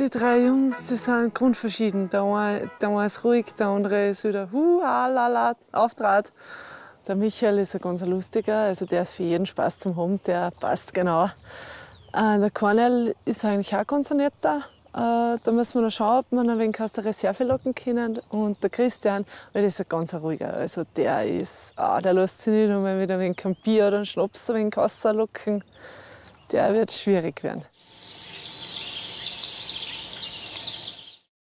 die drei Jungs, die sind grundverschieden. Der eine, der eine ist ruhig, der andere ist wieder hu, ah, auftrat. Der Michael ist ein ganz lustiger, also der ist für jeden Spaß zum Haben, der passt genau. Äh, der Cornel ist eigentlich auch ganz netter. Äh, da müssen wir noch schauen, ob wir ein wenig aus der Reserve locken können. Und der Christian, der ist ein ganz ruhiger. Also der ist, ah, der lässt sich nicht um mit ein wenig Bier oder einen Schnaps ein wenig locken. Der wird schwierig werden.